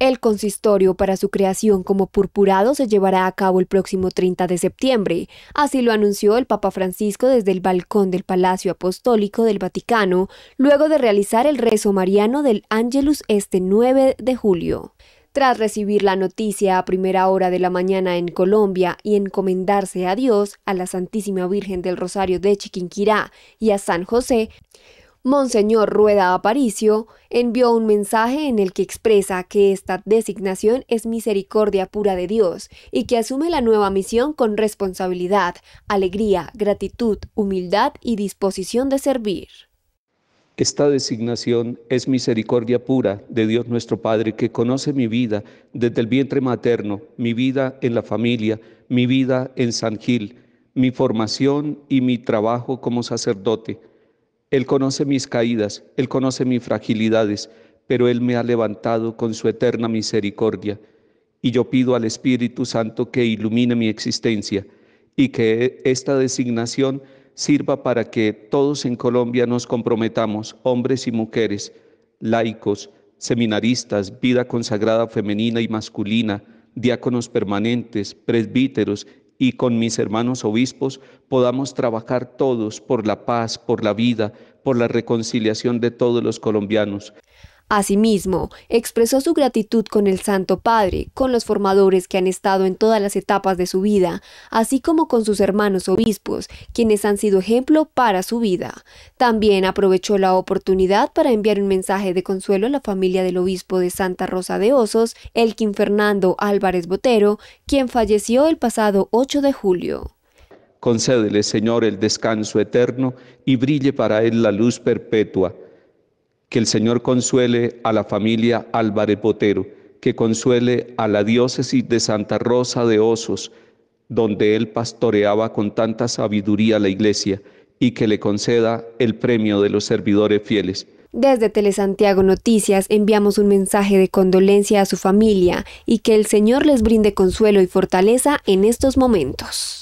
El consistorio para su creación como purpurado se llevará a cabo el próximo 30 de septiembre. Así lo anunció el Papa Francisco desde el balcón del Palacio Apostólico del Vaticano, luego de realizar el rezo mariano del Angelus este 9 de julio. Tras recibir la noticia a primera hora de la mañana en Colombia y encomendarse a Dios, a la Santísima Virgen del Rosario de Chiquinquirá y a San José, Monseñor Rueda Aparicio envió un mensaje en el que expresa que esta designación es misericordia pura de Dios y que asume la nueva misión con responsabilidad, alegría, gratitud, humildad y disposición de servir. Esta designación es misericordia pura de Dios nuestro Padre que conoce mi vida desde el vientre materno, mi vida en la familia, mi vida en San Gil, mi formación y mi trabajo como sacerdote él conoce mis caídas, Él conoce mis fragilidades, pero Él me ha levantado con su eterna misericordia. Y yo pido al Espíritu Santo que ilumine mi existencia y que esta designación sirva para que todos en Colombia nos comprometamos, hombres y mujeres, laicos, seminaristas, vida consagrada femenina y masculina, diáconos permanentes, presbíteros y con mis hermanos obispos podamos trabajar todos por la paz, por la vida, por la reconciliación de todos los colombianos. Asimismo, expresó su gratitud con el Santo Padre, con los formadores que han estado en todas las etapas de su vida, así como con sus hermanos obispos, quienes han sido ejemplo para su vida. También aprovechó la oportunidad para enviar un mensaje de consuelo a la familia del obispo de Santa Rosa de Osos, Elkin Fernando Álvarez Botero, quien falleció el pasado 8 de julio. Concédele, Señor, el descanso eterno y brille para él la luz perpetua que el Señor consuele a la familia Álvarez Potero, que consuele a la diócesis de Santa Rosa de Osos, donde él pastoreaba con tanta sabiduría la iglesia, y que le conceda el premio de los servidores fieles. Desde Telesantiago Noticias enviamos un mensaje de condolencia a su familia y que el Señor les brinde consuelo y fortaleza en estos momentos.